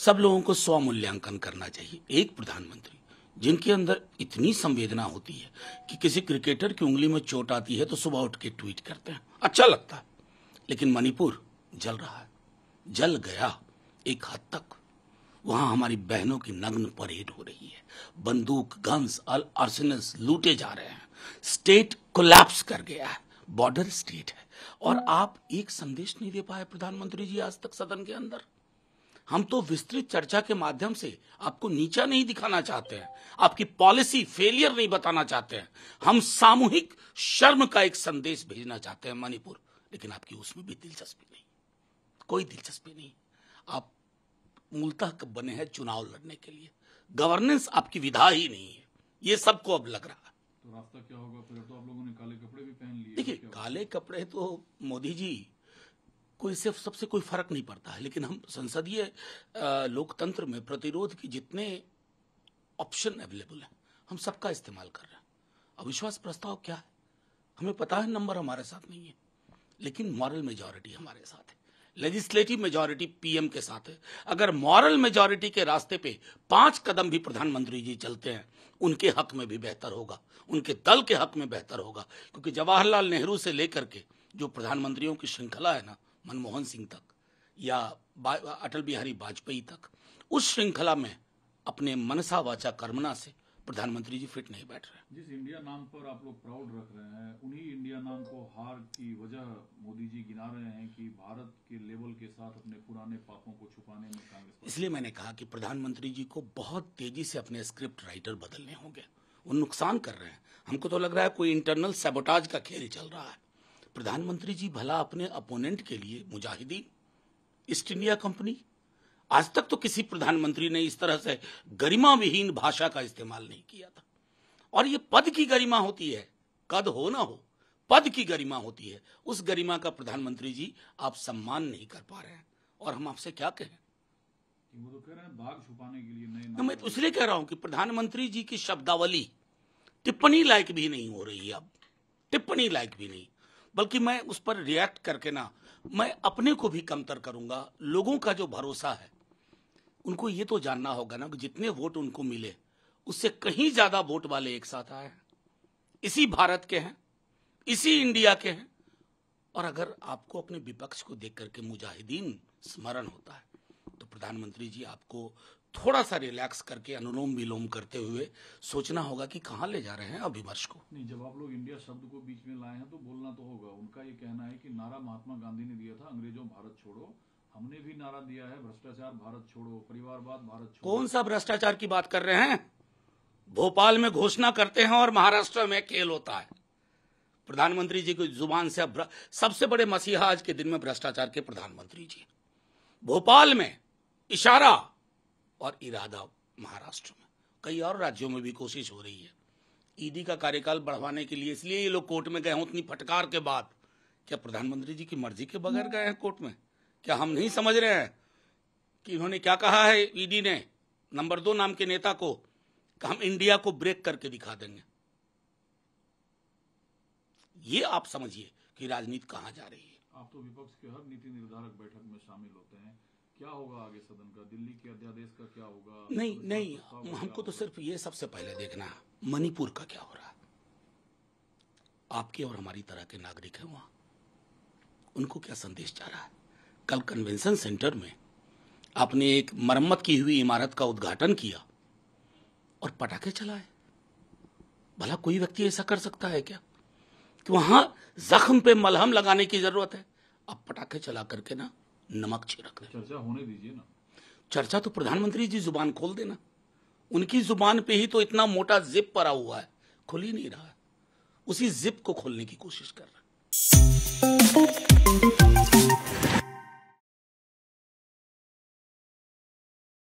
सब लोगों को स्व मूल्यांकन करना चाहिए एक प्रधानमंत्री जिनके अंदर इतनी संवेदना होती है कि किसी क्रिकेटर की उंगली में चोट आती है तो सुबह उठ के ट्वीट करते हैं अच्छा लगता है लेकिन मणिपुर जल रहा है जल गया एक हद तक वहां हमारी बहनों की नग्न परेड हो रही है बंदूक गन्स अल आर्सेनल्स लूटे जा रहे हैं स्टेट कोलैप्स कर गया है बॉर्डर स्टेट है और आप एक संदेश नहीं दे पाए प्रधानमंत्री जी आज तक सदन के अंदर हम तो विस्तृत चर्चा के माध्यम से आपको नीचा नहीं दिखाना चाहते हैं आपकी पॉलिसी फेलियर नहीं बताना चाहते हैं हम सामूहिक शर्म का एक संदेश भेजना चाहते हैं मणिपुर लेकिन आपकी उसमें भी दिलचस्पी नहीं कोई दिलचस्पी नहीं आप मूलतः बने हैं चुनाव लड़ने के लिए गवर्नेंस आपकी विधा ही नहीं है ये सबको अब लग रहा है तो रास्ता क्या होगा फिर तो आप लोगों ने काले कपड़े भी पहन लिए देखिए काले कपड़े तो मोदी जी को इससे सबसे कोई फर्क नहीं पड़ता है लेकिन हम संसदीय लोकतंत्र में प्रतिरोध के जितने ऑप्शन अवेलेबल हैं हम सबका इस्तेमाल कर रहे हैं अविश्वास प्रस्ताव क्या है हमें पता है नंबर हमारे साथ नहीं है लेकिन मॉरल मेजोरिटी हमारे साथ है लेजिस्लेटिव मेजोरिटी पीएम के साथ है अगर मॉरल मेजोरिटी के रास्ते पे पांच कदम भी प्रधानमंत्री जी चलते हैं उनके हक में भी बेहतर होगा उनके दल के हक में बेहतर होगा क्योंकि जवाहरलाल नेहरू से लेकर के जो प्रधानमंत्रियों की श्रृंखला है ना मनमोहन सिंह तक या अटल बिहारी वाजपेयी तक उस श्रृंखला में अपने मनसा वाचा कर्मना से प्रधानमंत्री जी फिट नहीं बैठ रहे जिस इंडिया नाम पर आप लोग प्राउड रख रहे हैं उन्हीं इंडिया नाम को हार की वजह मोदी जी गिना रहे हैं कि भारत के लेवल के साथ अपने पुराने पापों को छुपाने में कांग्रेस इसलिए मैंने कहा कि प्रधानमंत्री जी को बहुत तेजी से अपने स्क्रिप्ट राइटर बदलने होंगे वो नुकसान कर रहे हैं हमको तो लग रहा है कोई इंटरनल सेबोटाज का खेल चल रहा है प्रधानमंत्री जी भला अपने अपोनेंट के लिए मुजाहिदीन ईस्ट इंडिया कंपनी आज तक तो किसी प्रधानमंत्री ने इस तरह से गरिमा विहीन भाषा का इस्तेमाल नहीं किया था और ये पद की गरिमा होती है कद हो ना हो पद की गरिमा होती है उस गरिमा का प्रधानमंत्री जी आप सम्मान नहीं कर पा रहे हैं और हम आपसे क्या कहें तो मैं इसलिए कह रहा हूं कि प्रधानमंत्री जी की शब्दावली टिप्पणी लायक भी नहीं हो रही है अब टिप्पणी लायक भी नहीं बल्कि मैं उस पर रिएक्ट करके ना मैं अपने को भी कमतर करूंगा लोगों का जो भरोसा है उनको ये तो जानना होगा ना कि जितने वोट उनको मिले उससे कहीं ज्यादा वोट वाले एक साथ आए हैं इसी भारत के हैं इसी इंडिया के हैं और अगर आपको अपने विपक्ष को देख करके मुजाहिदीन स्मरण होता है तो प्रधानमंत्री जी आपको थोड़ा सा रिलैक्स करके अनुलोम विलोम करते हुए सोचना होगा कि कहाँ ले जा रहे हैं अब विमर्श को नहीं जब आप लोग इंडिया शब्द को बीच में लाए हैं तो बोलना तो होगा उनका ये कहना है कि नारा महात्मा गांधी ने दिया था अंग्रेजों भारत छोड़ो हमने भी नारा दिया है भ्रष्टाचार भारत छोड़ो परिवारवाद भारत छोड़ो कौन सा भ्रष्टाचार की बात कर रहे हैं भोपाल में घोषणा करते हैं और महाराष्ट्र में खेल होता है प्रधानमंत्री जी की जुबान से अब सबसे बड़े मसीहा आज के दिन में भ्रष्टाचार के प्रधानमंत्री जी भोपाल में इशारा और इरादा महाराष्ट्र में कई और राज्यों में भी कोशिश हो रही है ईडी का कार्यकाल बढ़वाने के लिए इसलिए ये लोग कोर्ट में गए हों उतनी फटकार के बाद क्या प्रधानमंत्री जी की मर्जी के बगैर गए हैं कोर्ट में क्या हम नहीं समझ रहे हैं कि इन्होंने क्या कहा है ईडी ने नंबर दो नाम के नेता को कि हम इंडिया को ब्रेक करके दिखा देंगे ये आप समझिए कि राजनीति कहाँ जा रही है आप तो विपक्ष के हर नीति निर्धारक बैठक में शामिल होते हैं क्या होगा आगे सदन का दिल्ली के अध्यादेश का क्या होगा नहीं तो नहीं हो हमको तो सिर्फ ये सबसे पहले देखना मणिपुर का क्या हो रहा आपके और हमारी तरह के नागरिक है वहां उनको क्या संदेश जा रहा है कल कन्वेंशन सेंटर में आपने एक मरम्मत की हुई इमारत का उद्घाटन किया और पटाखे चलाए भला कोई व्यक्ति ऐसा कर सकता है क्या कि वहां जख्म पे मलहम लगाने की जरूरत है अब पटाखे चला करके ना नमक छिड़क दे चर्चा होने दीजिए ना चर्चा तो प्रधानमंत्री जी जुबान खोल देना उनकी जुबान पे ही तो इतना मोटा जिप परा हुआ है खुल ही नहीं रहा उसी जिप को खोलने की कोशिश कर रहा है